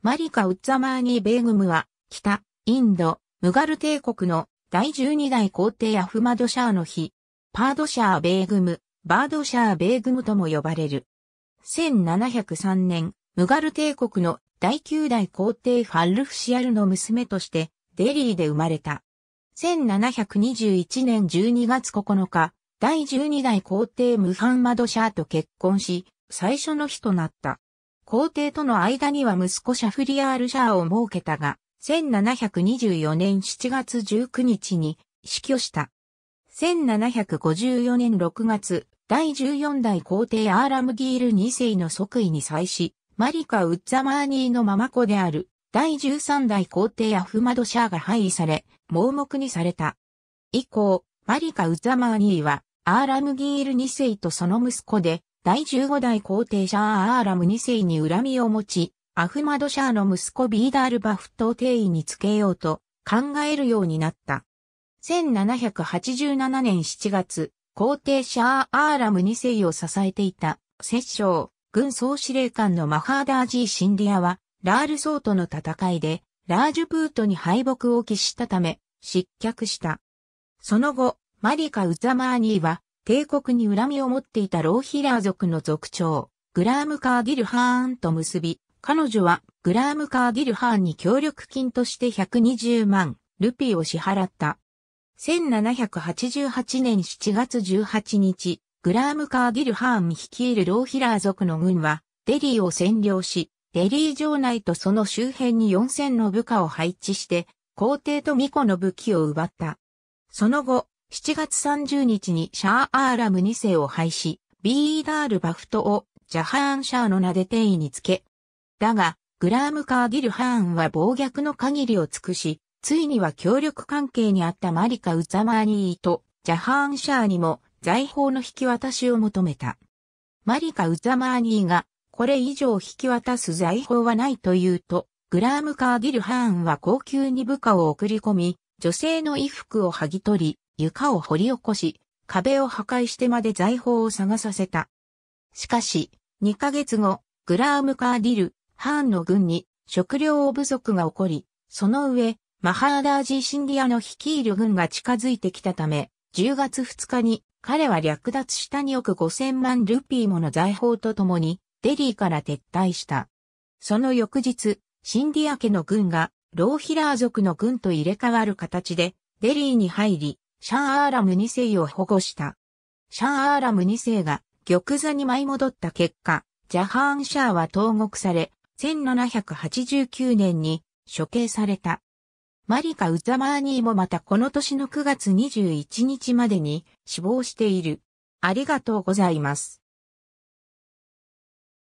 マリカ・ウッザマーニー・ベーグムは、北、インド、ムガル帝国の第12代皇帝アフマドシャーの日、パードシャー・ベーグム、バードシャー・ベーグムとも呼ばれる。1703年、ムガル帝国の第9代皇帝ファルフシアルの娘として、デリーで生まれた。1721年12月9日、第12代皇帝ムハンマドシャーと結婚し、最初の日となった。皇帝との間には息子シャフリアール・シャーを設けたが、1724年7月19日に死去した。1754年6月、第14代皇帝アーラムギール2世の即位に際し、マリカ・ウッザマーニーのママ子である、第13代皇帝アフマド・シャーが廃位され、盲目にされた。以降、マリカ・ウッザマーニーは、アーラムギール2世とその息子で、第15代皇帝シャー・アーラム2世に恨みを持ち、アフマド・シャーの息子ビーダール・バフットを帝位につけようと考えるようになった。1787年7月、皇帝シャー・アーラム2世を支えていた、摂政、軍総司令官のマハーダージー・シンディアは、ラールソーとの戦いで、ラージュプートに敗北を喫したため、失脚した。その後、マリカ・ウザマーニーは、帝国に恨みを持っていたローヒラー族の族長、グラーム・カーディルハーンと結び、彼女はグラーム・カーディルハーンに協力金として120万ルピーを支払った。1788年7月18日、グラーム・カーディルハーン率いるローヒラー族の軍は、デリーを占領し、デリー城内とその周辺に4000の部下を配置して、皇帝と巫女の武器を奪った。その後、7月30日にシャーアーラム2世を廃止、ビーダール・バフトをジャハーン・シャーの名で定位につけ。だが、グラーム・カーディル・ハーンは暴虐の限りを尽くし、ついには協力関係にあったマリカ・ウザマーニーとジャハーン・シャーにも財宝の引き渡しを求めた。マリカ・ウザマーニーがこれ以上引き渡す財宝はないと言うと、グラーム・カーディル・ハーンは高級に部下を送り込み、女性の衣服を剥ぎ取り、床を掘り起こし、壁を破壊してまで財宝を探させた。しかし、2ヶ月後、グラームカーディル、ハーンの軍に食料不足が起こり、その上、マハーダージーシンディアの率いる軍が近づいてきたため、10月2日に彼は略奪した2億5000万ルピーもの財宝と共に、デリーから撤退した。その翌日、シンディア家の軍が、ローヒラー族の軍と入れ替わる形で、デリーに入り、シャーアーラム2世を保護した。シャーアーラム2世が玉座に舞い戻った結果、ジャハーンシャーは投獄され、1789年に処刑された。マリカ・ウザマーニーもまたこの年の9月21日までに死亡している。ありがとうございます。